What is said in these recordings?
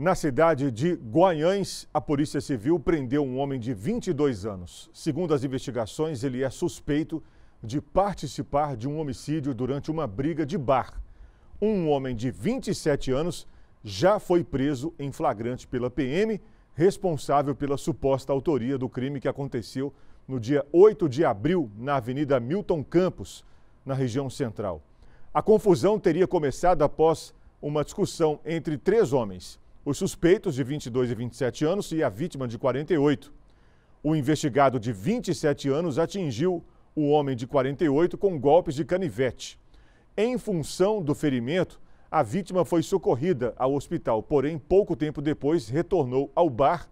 Na cidade de Guanhães, a Polícia Civil prendeu um homem de 22 anos. Segundo as investigações, ele é suspeito de participar de um homicídio durante uma briga de bar. Um homem de 27 anos já foi preso em flagrante pela PM, responsável pela suposta autoria do crime que aconteceu no dia 8 de abril na Avenida Milton Campos, na região central. A confusão teria começado após uma discussão entre três homens os suspeitos de 22 e 27 anos e a vítima de 48. O investigado de 27 anos atingiu o homem de 48 com golpes de canivete. Em função do ferimento, a vítima foi socorrida ao hospital, porém, pouco tempo depois, retornou ao bar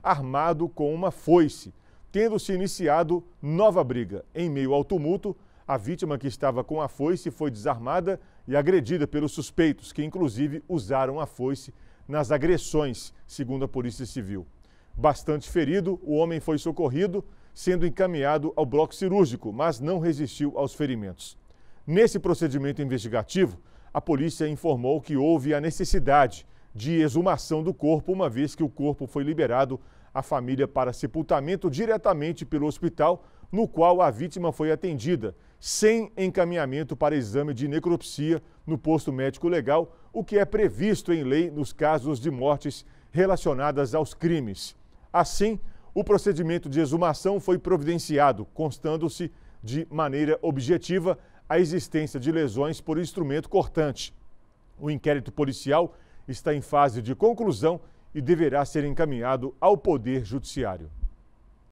armado com uma foice, tendo se iniciado nova briga. Em meio ao tumulto, a vítima que estava com a foice foi desarmada e agredida pelos suspeitos, que inclusive usaram a foice nas agressões, segundo a Polícia Civil. Bastante ferido, o homem foi socorrido, sendo encaminhado ao bloco cirúrgico, mas não resistiu aos ferimentos. Nesse procedimento investigativo, a polícia informou que houve a necessidade de exumação do corpo, uma vez que o corpo foi liberado à família para sepultamento diretamente pelo hospital no qual a vítima foi atendida, sem encaminhamento para exame de necropsia no posto médico legal, o que é previsto em lei nos casos de mortes relacionadas aos crimes. Assim, o procedimento de exumação foi providenciado, constando-se de maneira objetiva a existência de lesões por instrumento cortante. O inquérito policial está em fase de conclusão e deverá ser encaminhado ao Poder Judiciário.